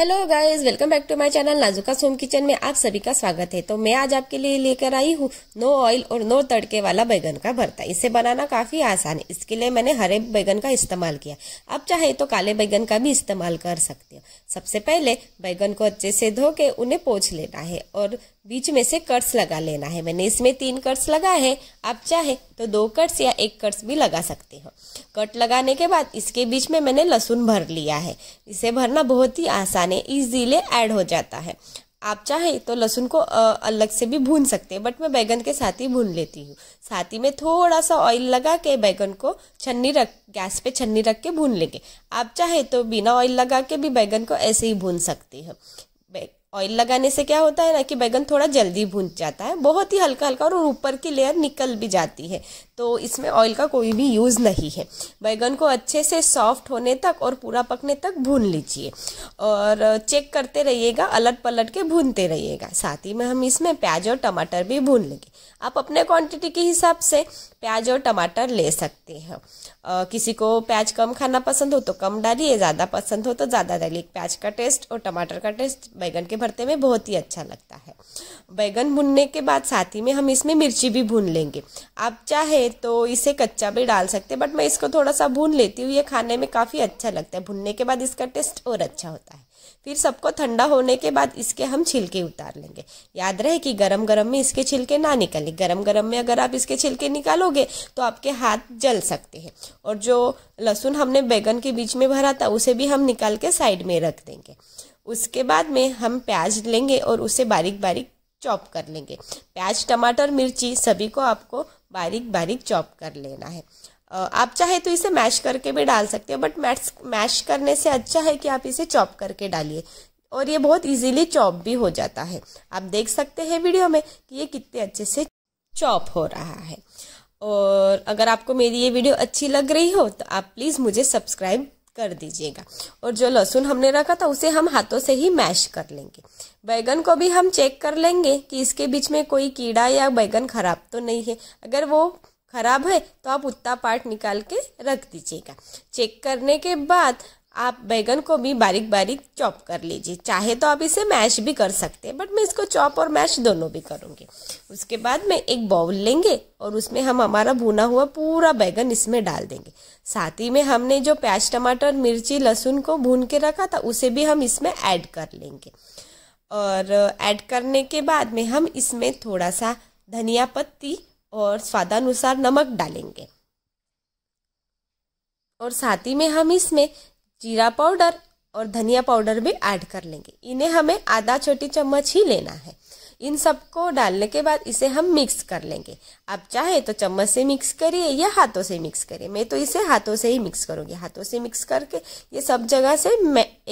hello guys welcome back to my channel Nazuka Som kitchen में आप सभी का स्वागत है तो मैं आज आपके लिए लेकर आई हूँ नो ऑयल और नो तड़के वाला बैगन का भरता इसे बनाना काफ़ी आसान है इसके लिए मैंने हरे बैगन का इस्तेमाल किया आप चाहे तो काले बैगन का भी इस्तेमाल कर सकते हो सबसे पहले बैगन को अच्छे से धो के उन्हें पोछ लेना है और बीच में से कर्स लगा लेना है मैंने इसमें तीन कर्स लगा है आप चाहे तो दो कर्स या एक कर्स भी लगा सकते हो कट लगाने के बाद इसके बीच में मैंने लहसुन भर लिया है इसे भरना बहुत ही आसान है इजीले ऐड हो जाता है आप चाहे तो लहसुन को अलग से भी भून सकते हैं बट मैं बैगन के साथ ही भून लेती हूँ साथ ही में थोड़ा सा ऑयल लगा के बैगन को छन्नी रख गैस पे छन्नी रख के भून लेंगे आप चाहे तो बिना ऑयल लगा के भी बैगन को ऐसे ही भून सकते हैं ऑयल लगाने से क्या होता है ना कि बैगन थोड़ा जल्दी भून जाता है बहुत ही हल्का हल्का और ऊपर की लेयर निकल भी जाती है तो इसमें ऑयल का कोई भी यूज़ नहीं है बैगन को अच्छे से सॉफ्ट होने तक और पूरा पकने तक भून लीजिए और चेक करते रहिएगा अलट पलट के भूनते रहिएगा साथ ही में हम इसमें प्याज और टमाटर भी भून लेंगे आप अपने क्वांटिटी के हिसाब से प्याज और टमाटर ले सकते हैं किसी को प्याज कम खाना पसंद हो तो कम डालिए ज़्यादा पसंद हो तो ज़्यादा डालिए प्याज का टेस्ट और टमाटर का टेस्ट बैगन के भरते में बहुत ही अच्छा लगता है बैगन भुनने के बाद साथ ही में हम इसमें मिर्ची भी भून लेंगे आप चाहे तो इसे कच्चा भी डाल सकते बट मैं इसको थोड़ा सा भून लेती हूँ ये खाने में काफ़ी अच्छा लगता है भुनने के बाद इसका टेस्ट और अच्छा होता है फिर सबको ठंडा होने के बाद इसके हम छिलके उतार लेंगे याद रहे कि गरम गरम में इसके छिलके ना निकालें गरम गरम में अगर आप इसके छिलके निकालोगे तो आपके हाथ जल सकते हैं और जो लहसुन हमने बैगन के बीच में भरा था उसे भी हम निकाल के साइड में रख देंगे उसके बाद में हम प्याज लेंगे और उसे बारीक बारीक चॉप कर लेंगे प्याज टमाटर मिर्ची सभी को आपको बारीक बारीक चॉप कर लेना है आप चाहे तो इसे मैश करके भी डाल सकते हो बट मैश मैश करने से अच्छा है कि आप इसे चॉप करके डालिए और ये बहुत इजीली चॉप भी हो जाता है आप देख सकते हैं वीडियो में कि ये कितने अच्छे से चॉप हो रहा है और अगर आपको मेरी ये वीडियो अच्छी लग रही हो तो आप प्लीज़ मुझे सब्सक्राइब कर दीजिएगा और जो लहसुन हमने रखा था उसे हम हाथों से ही मैश कर लेंगे बैगन को भी हम चेक कर लेंगे कि इसके बीच में कोई कीड़ा या बैगन खराब तो नहीं है अगर वो खराब है तो आप उत्ता पार्ट निकाल के रख दीजिएगा चेक करने के बाद आप बैगन को भी बारीक बारीक चॉप कर लीजिए चाहे तो आप इसे मैश भी कर सकते हैं बट मैं इसको चॉप और मैश दोनों भी करूँगी उसके बाद में एक बाउल लेंगे और उसमें हम हमारा भुना हुआ पूरा बैगन इसमें डाल देंगे साथ ही में हमने जो प्याज टमाटर मिर्ची लहसुन को भून के रखा था उसे भी हम इसमें ऐड कर लेंगे और ऐड करने के बाद में हम इसमें थोड़ा सा धनिया पत्ती और स्वादानुसार नमक डालेंगे और साथ ही में हम इसमें जीरा पाउडर और धनिया पाउडर भी ऐड कर लेंगे इन्हें हमें आधा छोटी चम्मच ही लेना है इन सबको डालने के बाद इसे हम मिक्स कर लेंगे आप चाहे तो चम्मच से मिक्स करिए या हाथों से मिक्स करिए मैं तो इसे हाथों से ही मिक्स करूँगी हाथों से मिक्स करके ये सब जगह से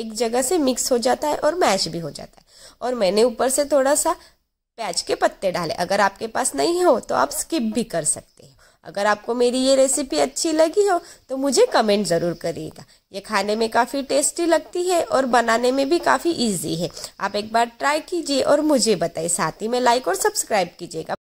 एक जगह से मिक्स हो जाता है और मैश भी हो जाता है और मैंने ऊपर से थोड़ा सा प्याज के पत्ते डाले अगर आपके पास नहीं हो तो आप स्किप भी कर सकते हैं अगर आपको मेरी ये रेसिपी अच्छी लगी हो तो मुझे कमेंट ज़रूर करिएगा ये खाने में काफ़ी टेस्टी लगती है और बनाने में भी काफ़ी इजी है आप एक बार ट्राई कीजिए और मुझे बताइए साथ ही में लाइक और सब्सक्राइब कीजिएगा